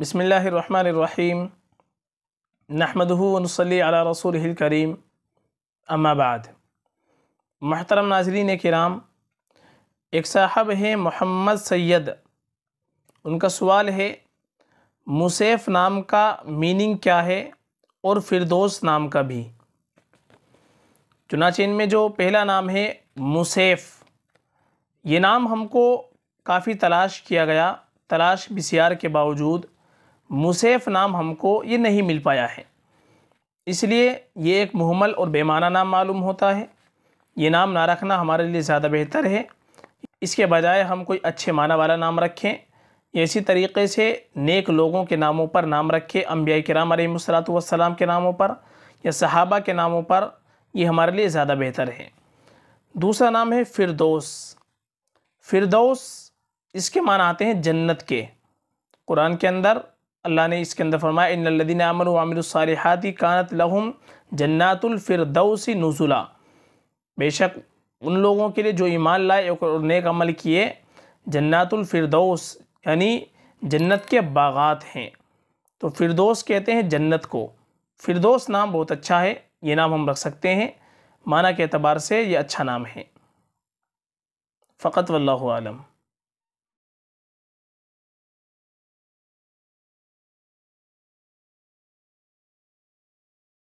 बिसमीम नहमदूनसली अला रसूल करीम अम्माबाद महतरम नाजरीन कराम एक साहब हैं मोहम्मद सैद उनका सवाल है मुसैफ नाम का मीनिंग क्या है और फिरदोस नाम का भी चुनाचे में जो पहला नाम है मुसैफ ये नाम हमको काफ़ी तलाश किया गया तलाश बसियार के बावजूद मुसेफ़ नाम हमको ये नहीं मिल पाया है इसलिए ये एक मुहमल और बेमाना नाम मालूम होता है ये नाम ना रखना हमारे लिए ज़्यादा बेहतर है इसके बजाय हम कोई अच्छे माना वाला नाम रखें इसी तरीके से नेक लोगों के नामों पर नाम रखें अम्बिया कराम वसलाम के नामों पर या सहाबा के नामों पर ये हमारे लिए ज़्यादा बेहतर है दूसरा नाम है फिरदौस फिरदौस इसके मान आते हैं जन्नत के कुरान के अंदर अल्लाह ने इसके अंदर फरमाया लदीन अमन आमिरसालहती कानत लहम जन्नातुलफ़िरदौसी नज़ुला बेशक उन लोगों के लिए जो ईमान लाए और नेक अमल किए जन्नातुलफ़िरदौस यानी जन्नत के बागात हैं तो फिरदौस कहते हैं जन्नत को फिरदौस नाम बहुत अच्छा है ये नाम हम रख सकते हैं माना के अतबार से ये अच्छा नाम है फ़कत वल्लम